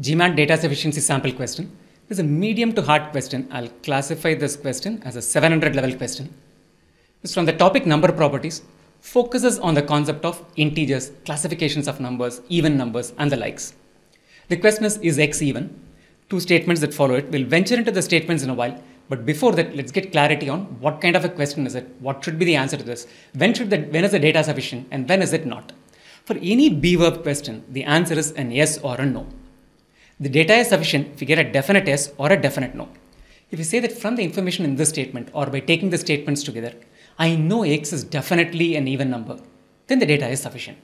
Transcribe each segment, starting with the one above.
GMAT data sufficiency sample question. This is a medium to hard question. I'll classify this question as a 700 level question. It's from the topic number properties, focuses on the concept of integers, classifications of numbers, even numbers, and the likes. The question is, is x even? Two statements that follow it. We'll venture into the statements in a while, but before that, let's get clarity on what kind of a question is it? What should be the answer to this? When, should the, when is the data sufficient and when is it not? For any B verb question, the answer is an yes or a no. The data is sufficient if you get a definite yes or a definite no. If you say that from the information in this statement or by taking the statements together, I know x is definitely an even number, then the data is sufficient.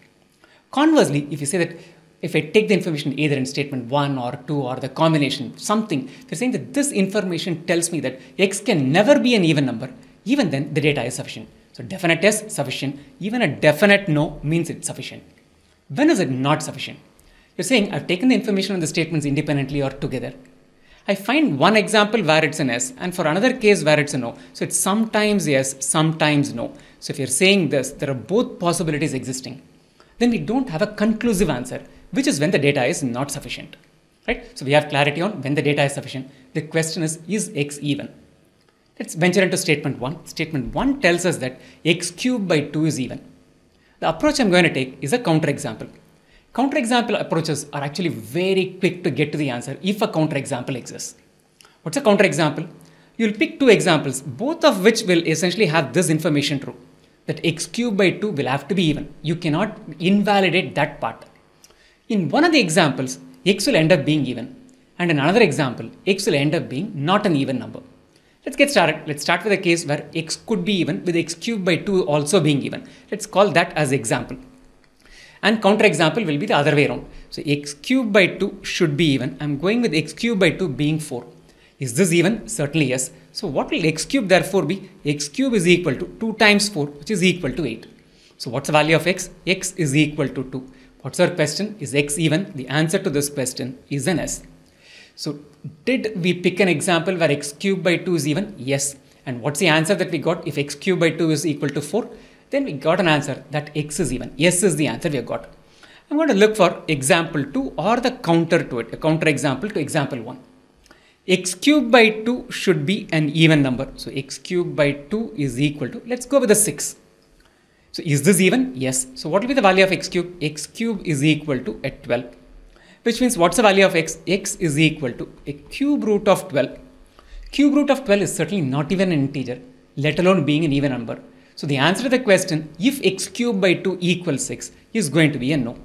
Conversely, if you say that if I take the information either in statement 1 or 2 or the combination, something, they're saying that this information tells me that x can never be an even number, even then the data is sufficient. So definite yes, sufficient. Even a definite no means it's sufficient. When is it not sufficient? You're saying, I've taken the information on the statements independently or together. I find one example where it's an yes, and for another case where it's a no. So it's sometimes yes, sometimes no. So if you're saying this, there are both possibilities existing. Then we don't have a conclusive answer, which is when the data is not sufficient. Right? So we have clarity on when the data is sufficient. The question is, is x even? Let's venture into statement 1. Statement 1 tells us that x cubed by 2 is even. The approach I'm going to take is a counterexample. Counterexample approaches are actually very quick to get to the answer if a counterexample exists. What's a counterexample? You'll pick two examples, both of which will essentially have this information true that x cubed by 2 will have to be even. You cannot invalidate that part. In one of the examples, x will end up being even. And in another example, x will end up being not an even number. Let's get started. Let's start with a case where x could be even with x cubed by 2 also being even. Let's call that as example and counterexample will be the other way around. So x cubed by 2 should be even. I'm going with x cubed by 2 being 4. Is this even? Certainly yes. So what will x cube therefore be? x cube is equal to 2 times 4 which is equal to 8. So what's the value of x? x is equal to 2. What's our question? Is x even? The answer to this question is an s. So did we pick an example where x cubed by 2 is even? Yes. And what's the answer that we got if x cubed by 2 is equal to 4? Then we got an answer that x is even. Yes is the answer we have got. I'm going to look for example 2 or the counter to it, a counter example to example 1. x cubed by 2 should be an even number. So x cubed by 2 is equal to, let's go with the 6. So is this even? Yes. So what will be the value of x cube? x cube is equal to a 12. Which means what's the value of x? x is equal to a cube root of 12. Cube root of 12 is certainly not even an integer, let alone being an even number. So the answer to the question, if x cubed by 2 equals 6, is going to be a no.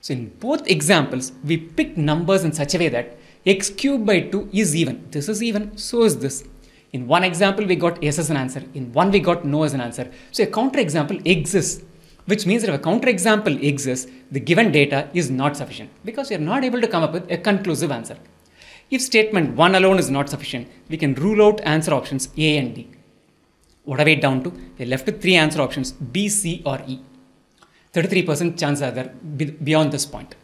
So in both examples, we picked numbers in such a way that x cubed by 2 is even. This is even, so is this. In one example, we got yes as an answer. In one, we got no as an answer. So a counterexample exists, which means that if a counterexample exists, the given data is not sufficient because we are not able to come up with a conclusive answer. If statement 1 alone is not sufficient, we can rule out answer options A and D. What are we down to? We're left with three answer options B, C, or E. 33% chance are there beyond this point.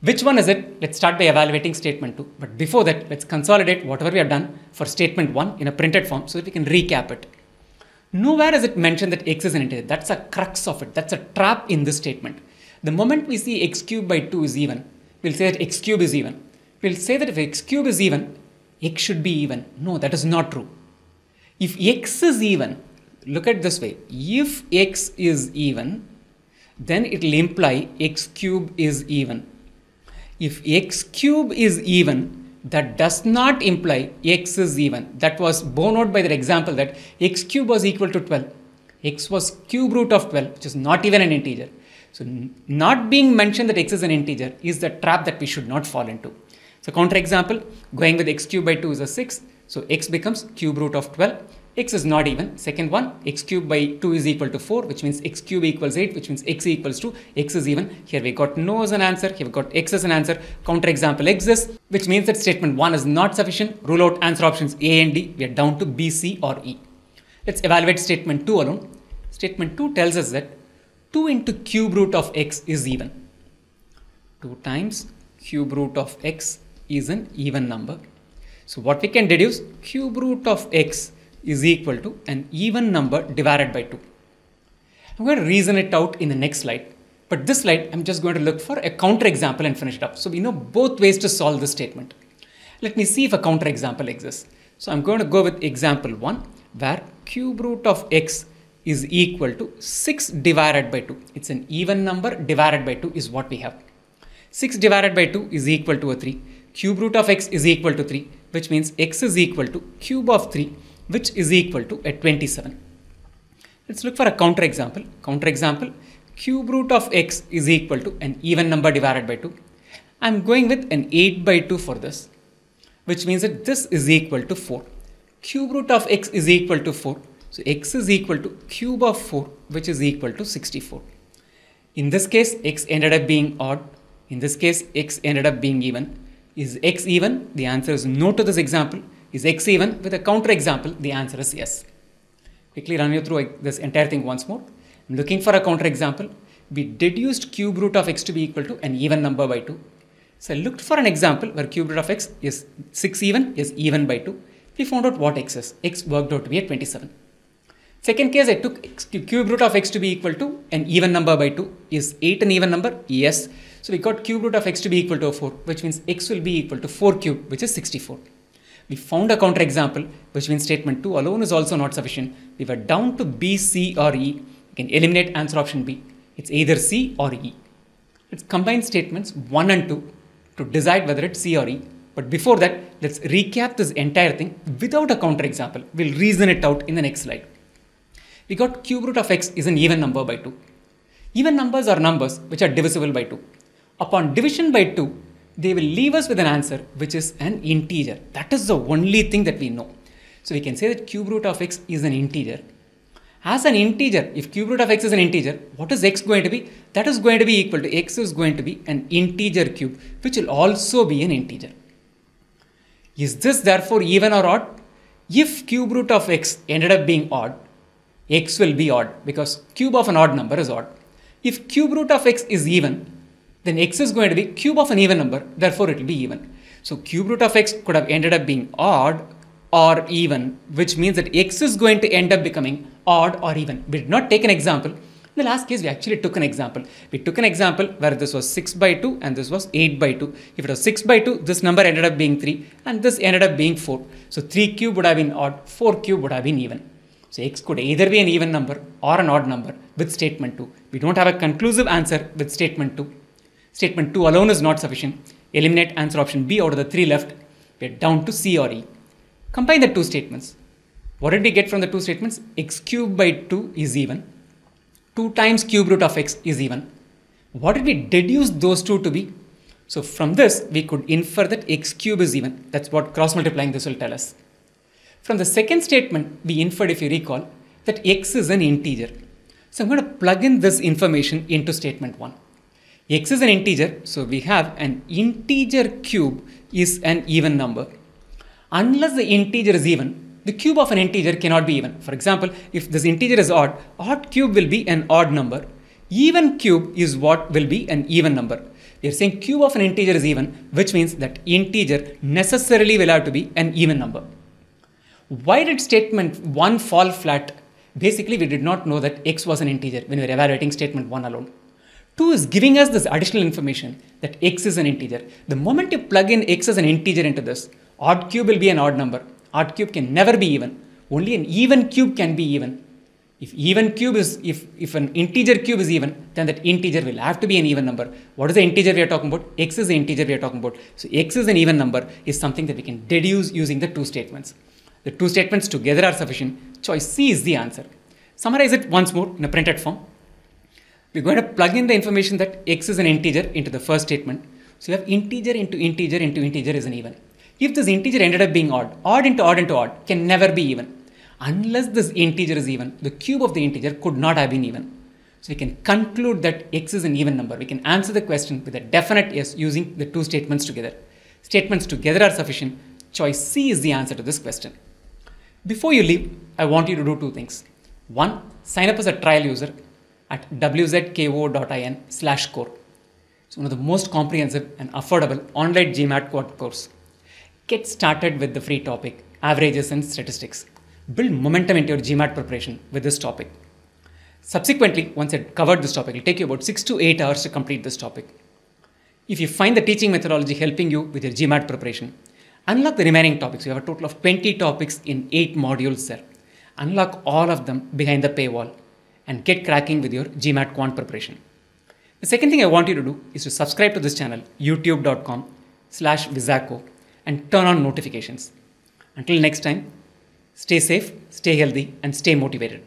Which one is it? Let's start by evaluating statement 2. But before that, let's consolidate whatever we have done for statement 1 in a printed form so that we can recap it. Nowhere is it mentioned that x is an integer. That's a crux of it. That's a trap in this statement. The moment we see x cubed by 2 is even, we'll say that x cubed is even. We'll say that if x cubed is even, x should be even. No, that is not true. If x is even, look at this way. If x is even, then it will imply x cube is even. If x cube is even, that does not imply x is even. That was borne out by the example that x cube was equal to 12. x was cube root of 12, which is not even an integer. So not being mentioned that x is an integer is the trap that we should not fall into. So counterexample, going with x cube by 2 is a 6. So x becomes cube root of 12 x is not even. Second one, x cubed by 2 is equal to 4, which means x cubed equals 8, which means x equals 2, x is even. Here we got no as an answer, here we got x as an answer. Counterexample exists, which means that statement 1 is not sufficient. Rule out answer options A and D. We are down to B, C or E. Let's evaluate statement 2 alone. Statement 2 tells us that 2 into cube root of x is even. 2 times cube root of x is an even number. So what we can deduce, cube root of x is equal to an even number divided by 2. I'm going to reason it out in the next slide. But this slide, I'm just going to look for a counterexample and finish it up. So we know both ways to solve this statement. Let me see if a counterexample exists. So I'm going to go with example 1, where cube root of x is equal to 6 divided by 2. It's an even number divided by 2 is what we have. 6 divided by 2 is equal to a 3. Cube root of x is equal to 3, which means x is equal to cube of 3 which is equal to a 27. Let's look for a counterexample. Counterexample, cube root of x is equal to an even number divided by 2. I'm going with an 8 by 2 for this, which means that this is equal to 4. Cube root of x is equal to 4. So x is equal to cube of 4, which is equal to 64. In this case, x ended up being odd. In this case, x ended up being even. Is x even? The answer is no to this example is x even? With a counterexample, the answer is yes. Quickly run you through this entire thing once more. I'm looking for a counterexample. We deduced cube root of x to be equal to an even number by 2. So I looked for an example where cube root of x is 6 even is even by 2. We found out what x is. x worked out to be a 27. Second case, I took x, cube root of x to be equal to an even number by 2. Is 8 an even number? Yes. So we got cube root of x to be equal to 4, which means x will be equal to 4 cube, which is 64. We found a counterexample, which means statement 2 alone is also not sufficient. We were down to B, C, or E. You can eliminate answer option B. It's either C or E. Let's combine statements 1 and 2 to decide whether it's C or E. But before that, let's recap this entire thing without a counterexample. We'll reason it out in the next slide. We got cube root of x is an even number by 2. Even numbers are numbers which are divisible by 2. Upon division by 2, they will leave us with an answer which is an integer. That is the only thing that we know. So we can say that cube root of x is an integer. As an integer, if cube root of x is an integer, what is x going to be? That is going to be equal to x is going to be an integer cube, which will also be an integer. Is this therefore even or odd? If cube root of x ended up being odd, x will be odd because cube of an odd number is odd. If cube root of x is even, then x is going to be cube of an even number, therefore it will be even. So cube root of x could have ended up being odd or even, which means that x is going to end up becoming odd or even. We did not take an example. In the last case, we actually took an example. We took an example where this was 6 by 2 and this was 8 by 2. If it was 6 by 2, this number ended up being 3 and this ended up being 4. So 3 cube would have been odd, 4 cube would have been even. So x could either be an even number or an odd number with statement 2. We don't have a conclusive answer with statement 2. Statement 2 alone is not sufficient. Eliminate answer option B out of the 3 left. We're down to C or E. Combine the two statements. What did we get from the two statements? x cubed by 2 is even. 2 times cube root of x is even. What did we deduce those two to be? So from this, we could infer that x cube is even. That's what cross multiplying this will tell us. From the second statement, we inferred, if you recall, that x is an integer. So I'm going to plug in this information into statement 1 x is an integer, so we have an integer cube is an even number. Unless the integer is even, the cube of an integer cannot be even. For example, if this integer is odd, odd cube will be an odd number. Even cube is what will be an even number. We are saying cube of an integer is even, which means that integer necessarily will have to be an even number. Why did statement 1 fall flat? Basically, we did not know that x was an integer when we were evaluating statement 1 alone. 2 is giving us this additional information that x is an integer. The moment you plug in x as an integer into this, odd cube will be an odd number. Odd cube can never be even. Only an even cube can be even. If even cube is, if, if an integer cube is even, then that integer will have to be an even number. What is the integer we are talking about? x is the integer we are talking about. So x is an even number is something that we can deduce using the two statements. The two statements together are sufficient. Choice C is the answer. Summarize it once more in a printed form we're going to plug in the information that x is an integer into the first statement. So you have integer into integer into integer is an even. If this integer ended up being odd, odd into odd into odd can never be even. Unless this integer is even, the cube of the integer could not have been even. So we can conclude that x is an even number. We can answer the question with a definite yes using the two statements together. Statements together are sufficient. Choice C is the answer to this question. Before you leave, I want you to do two things. One, sign up as a trial user at wzko.in slash core. It's one of the most comprehensive and affordable online GMAT quad course. Get started with the free topic, averages and statistics. Build momentum into your GMAT preparation with this topic. Subsequently, once you've covered this topic, it'll take you about six to eight hours to complete this topic. If you find the teaching methodology helping you with your GMAT preparation, unlock the remaining topics. You have a total of 20 topics in eight modules there. Unlock all of them behind the paywall and get cracking with your GMAT quant preparation. The second thing I want you to do is to subscribe to this channel, youtube.com slash vizaco and turn on notifications. Until next time, stay safe, stay healthy and stay motivated.